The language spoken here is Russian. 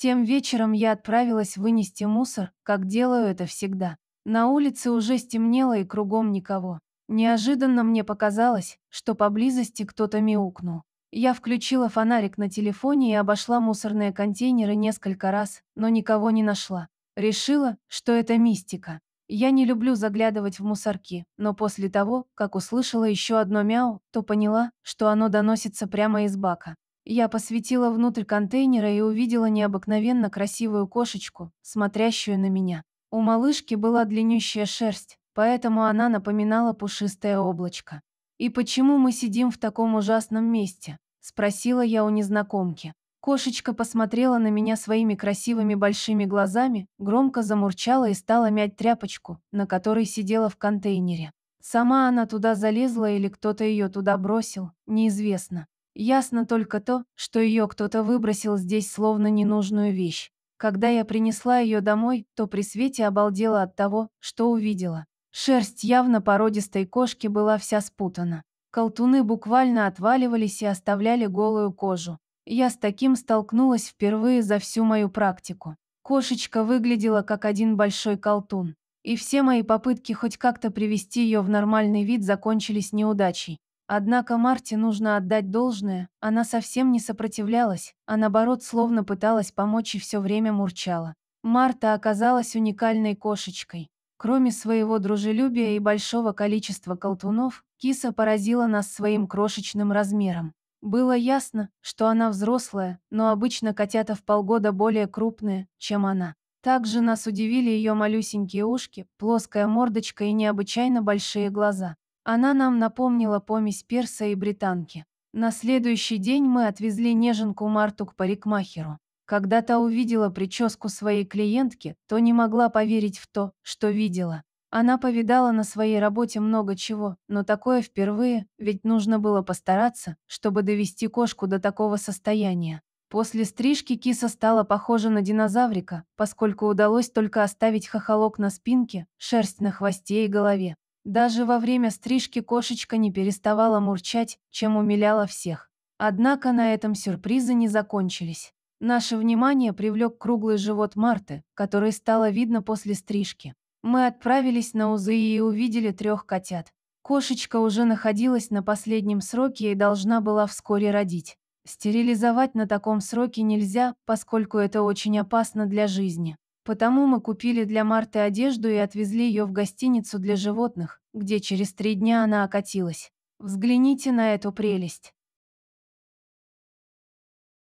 Тем вечером я отправилась вынести мусор, как делаю это всегда. На улице уже стемнело и кругом никого. Неожиданно мне показалось, что поблизости кто-то мяукнул. Я включила фонарик на телефоне и обошла мусорные контейнеры несколько раз, но никого не нашла. Решила, что это мистика. Я не люблю заглядывать в мусорки, но после того, как услышала еще одно мяу, то поняла, что оно доносится прямо из бака. Я посветила внутрь контейнера и увидела необыкновенно красивую кошечку, смотрящую на меня. У малышки была длиннющая шерсть, поэтому она напоминала пушистое облачко. «И почему мы сидим в таком ужасном месте?» – спросила я у незнакомки. Кошечка посмотрела на меня своими красивыми большими глазами, громко замурчала и стала мять тряпочку, на которой сидела в контейнере. Сама она туда залезла или кто-то ее туда бросил, неизвестно. Ясно только то, что ее кто-то выбросил здесь словно ненужную вещь. Когда я принесла ее домой, то при свете обалдела от того, что увидела. Шерсть явно породистой кошки была вся спутана. Колтуны буквально отваливались и оставляли голую кожу. Я с таким столкнулась впервые за всю мою практику. Кошечка выглядела как один большой колтун. И все мои попытки хоть как-то привести ее в нормальный вид закончились неудачей. Однако Марте нужно отдать должное, она совсем не сопротивлялась, а наоборот словно пыталась помочь и все время мурчала. Марта оказалась уникальной кошечкой. Кроме своего дружелюбия и большого количества колтунов, киса поразила нас своим крошечным размером. Было ясно, что она взрослая, но обычно котята в полгода более крупные, чем она. Также нас удивили ее малюсенькие ушки, плоская мордочка и необычайно большие глаза. Она нам напомнила помесь перса и британки. На следующий день мы отвезли неженку Марту к парикмахеру. Когда та увидела прическу своей клиентки, то не могла поверить в то, что видела. Она повидала на своей работе много чего, но такое впервые, ведь нужно было постараться, чтобы довести кошку до такого состояния. После стрижки киса стала похожа на динозаврика, поскольку удалось только оставить хохолок на спинке, шерсть на хвосте и голове. Даже во время стрижки кошечка не переставала мурчать, чем умиляла всех. Однако на этом сюрпризы не закончились. Наше внимание привлек круглый живот Марты, который стало видно после стрижки. Мы отправились на УЗИ и увидели трех котят. Кошечка уже находилась на последнем сроке и должна была вскоре родить. Стерилизовать на таком сроке нельзя, поскольку это очень опасно для жизни. Потому мы купили для Марты одежду и отвезли ее в гостиницу для животных, где через три дня она окатилась. Взгляните на эту прелесть.